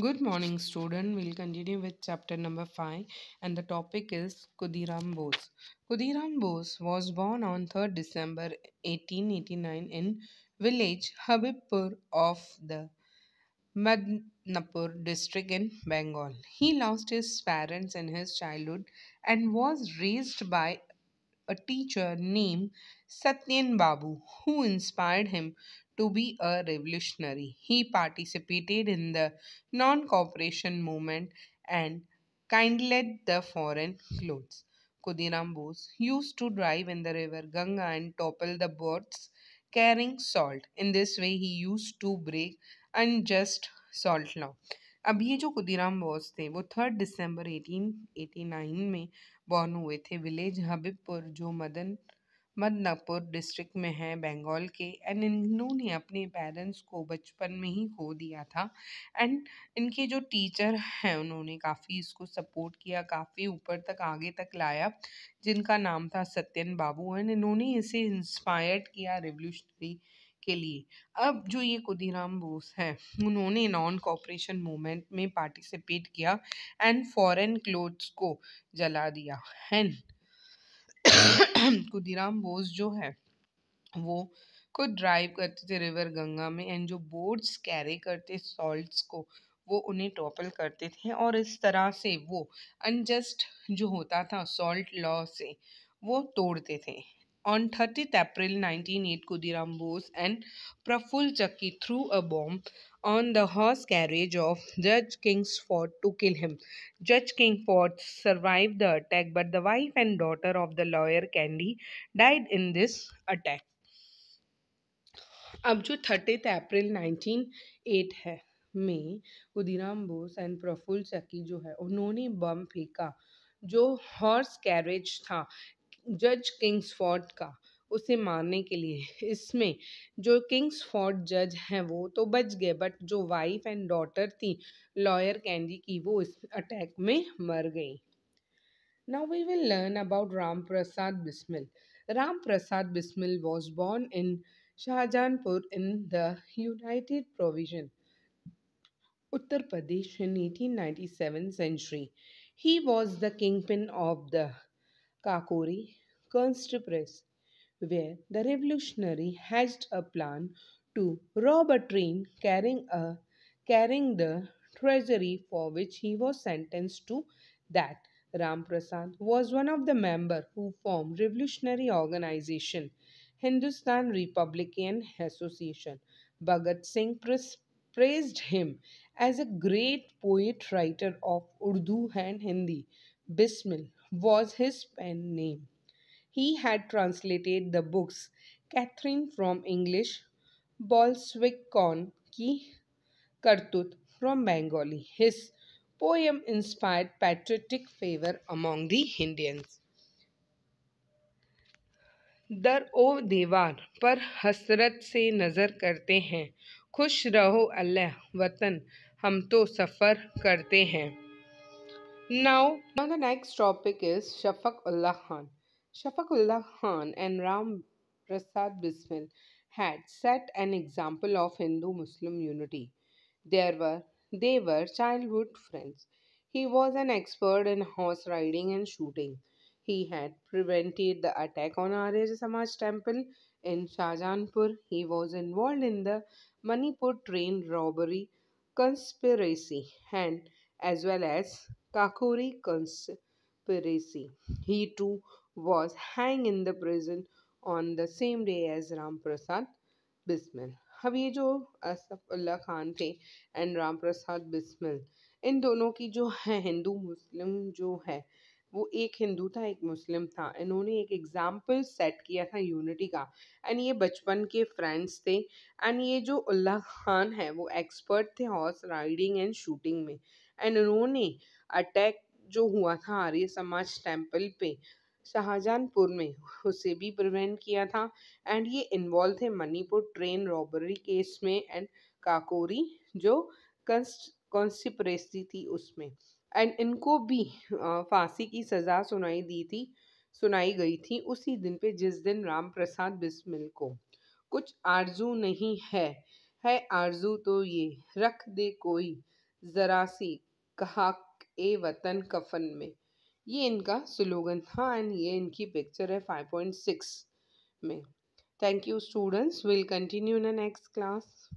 Good morning student. We'll continue with chapter number 5 and the topic is Kudiram Bose. Kudiram Bose was born on 3rd December 1889 in village Habibpur of the Madnapur district in Bengal. He lost his parents in his childhood and was raised by a teacher named Satyan Babu who inspired him to be a revolutionary. He participated in the non cooperation movement and kindled the foreign clothes. Kudiram Bose used to drive in the river Ganga and topple the boats carrying salt. In this way, he used to break unjust salt law. अब ये जो खुदीराम बोस थे वो third दिसंबर 1889 में born हुए थे village Habibpur जो Madan Madanapur district में है बंगाल के एंड इन्होंने अपने पेरेंट्स को बचपन में ही खो दिया था एंड इनके जो टीचर हैं उन्होंने काफ़ी इसको सपोर्ट किया काफ़ी ऊपर तक आगे तक लाया जिनका नाम था सत्यन बाबू एंड इन्होंने इसे इंस्पायर्ड किया रिवोल्यूशनरी के लिए अब जो ये खुदीराम बोस हैं उन्होंने नॉन कॉपरेशन मूवमेंट में पार्टिसिपेट किया एंड फॉरेन क्लोथ्स को जला दिया एंड खुदीराम बोस जो है वो खुद ड्राइव करते थे रिवर गंगा में एंड जो बोट्स कैरी करते सॉल्ट्स को वो उन्हें टॉपल करते थे और इस तरह से वो अनजस्ट जो होता था सॉल्ट लॉ से वो तोड़ते थे On 30th April 1908, Kudiram Bose and Praful Chakki threw a bomb on the horse carriage of Judge Kingsford to kill him. Judge Kingsford survived the attack, but the wife and daughter of the lawyer Candy died in this attack. अब जो thirtieth April 1908 है में Khudiram Bose and Praful चक्की जो है उन्होंने बम फेंका जो हॉर्स कैरेज था जज किंग्स फोर्ट का उसे मारने के लिए इसमें जो किंग्स फोर्ट जज हैं वो तो बच गए बट जो वाइफ एंड डॉटर थी लॉयर कैंडी की वो इस अटैक में मर गई now we will learn about Ram Prasad Bismil Ram Prasad Bismil was born in Shahjahanpur in the United provision Uttar Pradesh in eighteen seven century he was the kingpin of the Kakori Kunst Press, where the revolutionary hatched a plan to rob a train carrying, a, carrying the treasury for which he was sentenced to that. Ramprasad was one of the members who formed revolutionary organization Hindustan Republican Association. Bhagat Singh praised him as a great poet writer of Urdu and Hindi. Bismil was his pen name. He had translated the books Catherine from English, bolswick con ki Kartut from Bengali. His poem inspired patriotic favor among the Indians. दर ओ दीवार पर हसरत से नज़र करते हैं खुश रहो अल्लाह वतन हम तो सफ़र करते हैं now the next topic is Shafaq Ullah Khan Shafakullah Khan and Ram Prasad Bismil had set an example of Hindu Muslim unity. There were, they were childhood friends. He was an expert in horse riding and shooting. He had prevented the attack on Arya Samaj temple in Shahjahanpur. He was involved in the Manipur train robbery conspiracy and as well as Kakuri conspiracy. He too was hanged in the prison on the same day as Ram Prasad Bismil. अब ये जो असफ अल्लाह खान थे and Ram Prasad Bismil इन दोनों की जो है हिंदू मुस्लिम जो है वो एक हिंदू था एक मुस्लिम था इन्होंने एक एग्ज़ाम्पल सेट किया था यूनिटी का एंड ये बचपन के फ्रेंड्स थे एंड ये जो उल्लाह खान है वो एक्सपर्ट थे हॉर्स राइडिंग एंड शूटिंग में एंड उन्होंने अटैक जो हुआ था आर्य समाज टेम्पल पे शाहजहानपुर में उसे भी प्रिवेंट किया था एंड ये इन्वॉल्व थे मणिपुर ट्रेन रॉबरी केस में एंड काकोरी जो कॉन्सिपरेसी थी उसमें एंड इनको भी फांसी की सज़ा सुनाई दी थी सुनाई गई थी उसी दिन पे जिस दिन राम प्रसाद बिस्मिल को कुछ आरजू नहीं है है आरजू तो ये रख दे कोई ज़रा सी कहा ए वतन कफन में ये इनका स्लोगन था एंड ये इनकी पिक्चर है फाइव पॉइंट सिक्स में thank you students will continue in the next class